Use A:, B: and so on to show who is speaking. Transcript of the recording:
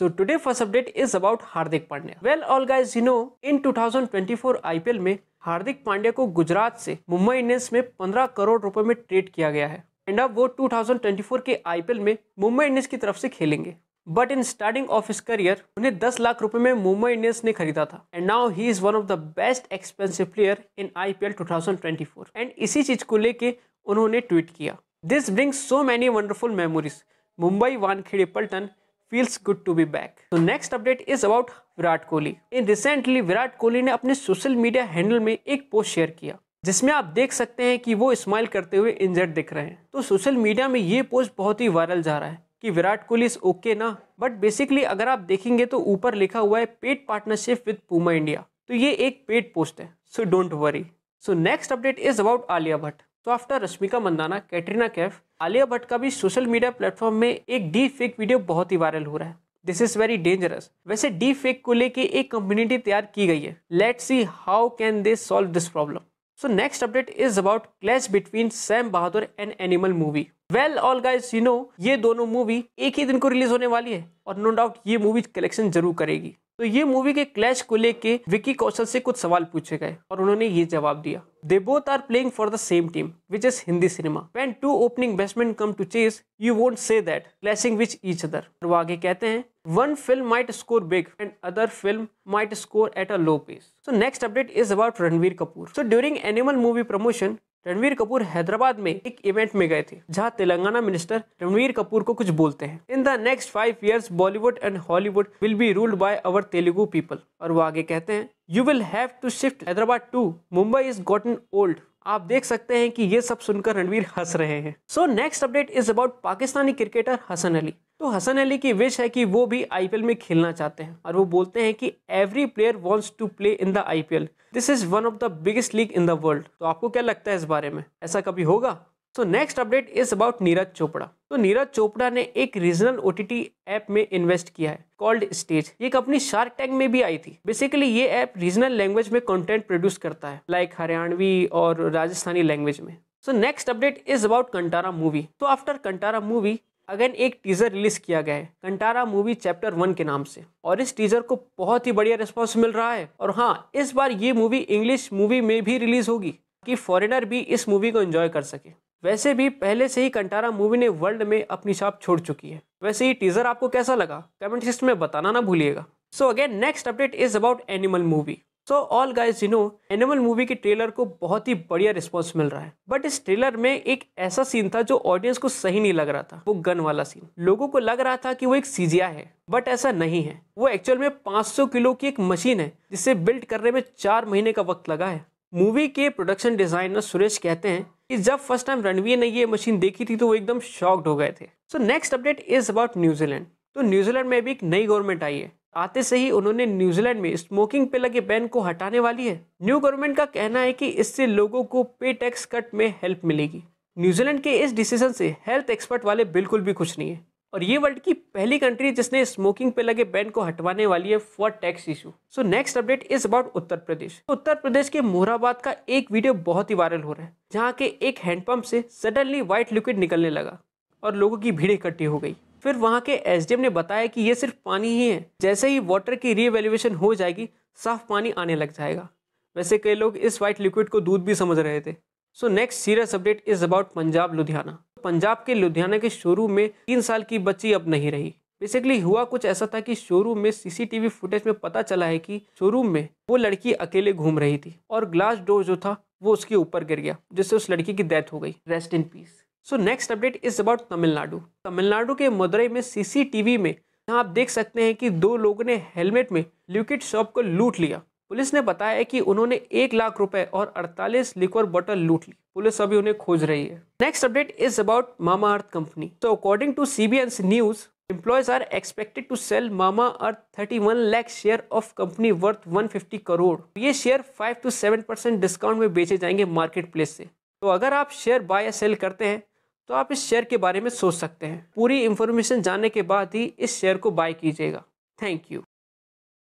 A: So today first update is about Hardik Pandya. Well all guys you know in 2024 IPL में हार्दिक पांड्या को गुजरात से Mumbai Indians में 15 करोड़ रुपए में ट्रेड किया गया है एंड अब वो 2024 के आईपीएल में मुंबई इंडियंस की तरफ से खेलेंगे but in starting of his career उन्हें 10 लाख रुपए में मुंबई इंडियंस ने खरीदा था and now he is one of the best expensive player in IPL 2024 and इसी चीज को लेके उन्होंने ट्वीट किया this brings so many wonderful memories Mumbai Wankhede Paltan feels good to be back तो next update is about Virat Kohli in recently Virat Kohli ने अपने social media handle में एक पोस्ट शेयर किया जिसमें आप देख सकते हैं कि वो स्माइल करते हुए इंजर्ड दिख रहे हैं तो सोशल मीडिया में ये पोस्ट बहुत ही वायरल जा रहा है कि विराट कोहली इज ओके ना बट बेसिकली अगर आप देखेंगे तो ऊपर लिखा हुआ है paid partnership with Puma India तो ये एक पेड पोस्ट है so don't worry so next update is about Alia Bhatt तो आफ्टर रश्मिका मंदाना कैटरीना कैफ आलिया भट्ट का भी सोशल मीडिया प्लेटफॉर्म में एक डी फेक वीडियो बहुत ही वायरल हो रहा है दिस इज वेरी डेंजरस वैसे डी फेक को लेके एक कम्युनिटी तैयार की गई है let see how can they solve this problem so next update is about clash between Sam Bahadur and Animal movie well all guys you know ये दोनों मूवी एक ही दिन को रिलीज होने वाली है और नो डाउट ये मूवी कलेक्शन जरूर करेगी तो ये मूवी के क्लैश को लेके विकी कौशल से कुछ सवाल पूछे गए और उन्होंने ये जवाब दिया they both are playing for the same team which is Hindi cinema when two opening batsman come to chase you won't say that clashing which each other वो आगे कहते हैं one film might score big and other film might score at a low pace so next update is about Ranbir Kapoor so during Animal movie promotion Ranbir Kapoor Hyderabad में एक event में गए थे जहां तेलंगाना मिनिस्टर रणवीर कपूर को कुछ बोलते हैं in the next five years Bollywood and Hollywood will be ruled by our Telugu people और वो आगे कहते हैं you will have to shift Hyderabad to Mumbai is gotten old आप देख सकते हैं कि ये सब सुनकर रणवीर हंस रहे हैं so next update is about Pakistani cricketer Hasan Ali तो हसन अली की विश है कि वो भी आईपीएल में खेलना चाहते हैं और वो बोलते हैं कि every player wants to play in the IPL this is one of the biggest league in the world तो आपको क्या लगता है इस बारे में ऐसा कभी होगा so next update is about Neeraj Chopra तो नीरज चोपड़ा ने एक रीजनल ओ ऐप में इन्वेस्ट किया है कॉल्ड स्टेज ये कंपनी शार्क टैंक में भी आई थी बेसिकली ये ऐप रीजनल लैंग्वेज में कंटेंट प्रोड्यूस करता है लाइक हरियाणवी और राजस्थानी लैंग्वेज में so next update is about Kantara movie तो आफ्टर कंटारा मूवी अगेन एक टीज़र रिलीज़ किया गया है कंटारा मूवी चैप्टर वन के नाम से और इस टीज़र को बहुत ही बढ़िया रिस्पॉन्स मिल रहा है और हाँ इस बार ये मूवी इंग्लिश मूवी में भी रिलीज़ होगी कि फॉरेनर भी इस मूवी को एंजॉय कर सके वैसे भी पहले से ही कंटारा मूवी ने वर्ल्ड में अपनी छाप छोड़ चुकी है वैसे ये टीज़र आपको कैसा लगा कमेंट सिस्ट में बताना ना भूलिएगा so again next update is about Animal movie so all guys you know Animal movie के ट्रेलर को बहुत ही बढ़िया रिस्पॉन्स मिल रहा है बट इस ट्रेलर में एक ऐसा सीन था जो ऑडियंस को सही नहीं लग रहा था वो गन वाला सीन लोगों को लग रहा था कि वो एक सीजिया है बट ऐसा नहीं है वो एक्चुअल में 500 किलो की एक मशीन है जिसे बिल्ड करने में चार महीने का वक्त लगा है मूवी के प्रोडक्शन डिजाइनर सुरेश कहते हैं कि जब फर्स्ट टाइम रणवीर ने ये मशीन देखी थी तो वो एकदम शॉक्ड हो गए थे so next update is about New Zealand तो न्यूजीलैंड में भी एक नई गवर्नमेंट आई है आते से ही उन्होंने न्यूजीलैंड में स्मोकिंग पे लगे बैन को हटाने वाली है न्यू गवर्नमेंट का कहना है कि इससे लोगों को पे टैक्स कट में हेल्प मिलेगी न्यूजीलैंड के इस डिसीजन से हेल्थ एक्सपर्ट वाले बिल्कुल भी खुश नहीं है और ये वर्ल्ड की पहली कंट्री जिसने स्मोकिंग पे लगे बैन को हटवाने वाली है for tax issue so next update is about Uttar Pradesh Uttar Pradesh के मोहराबाद का एक वीडियो बहुत ही वायरल हो रहा है जहाँ के एक हैंडपम्प से सडनली व्हाइट लिक्विड निकलने लगा और लोगों की भीड़ इकट्ठी हो गई फिर वहाँ के एस ने बताया कि ये सिर्फ पानी ही है जैसे ही वाटर की रीएवेल्युएशन हो जाएगी साफ पानी आने लग जाएगा वैसे कई लोग इस वाइट लिक्विड को दूध भी समझ रहे थे so next serious update is about Punjab Ludhiana Punjab के लुधियाना के शोरूम में तीन साल की बच्ची अब नहीं रही बेसिकली हुआ कुछ ऐसा था कि शोरूम में सीसीटीवी फुटेज में पता चला है कि शोरूम में वो लड़की अकेले घूम रही थी और ग्लास डोर जो था वो उसके ऊपर गिर गया जिससे उस लड़की की डेथ हो गई rest in peace so next update is about Tamil Nadu Tamil Nadu के मदुरई में सीसीटीवी में यहाँ आप देख सकते हैं कि दो लोगों ने हेलमेट में लिक्विड शॉप को लूट लिया पुलिस ने बताया है कि उन्होंने एक लाख रुपए और 48 लिक्वर बोतल लूट ली पुलिस अभी उन्हें खोज रही है next update is about Mamaearth company तो according to CBN news employees are expected to sell Mamaearth thirty one lakh share of company worth 150 crore ये शेयर 5 टू 7 परसेंट डिस्काउंट में बेचे जाएंगे मार्केट प्लेस से तो अगर आप शेयर बाय या सेल करते हैं तो आप इस शेयर के बारे में सोच सकते हैं पूरी इन्फॉर्मेशन जानने के बाद ही इस शेयर को बाय कीजिएगा थैंक यू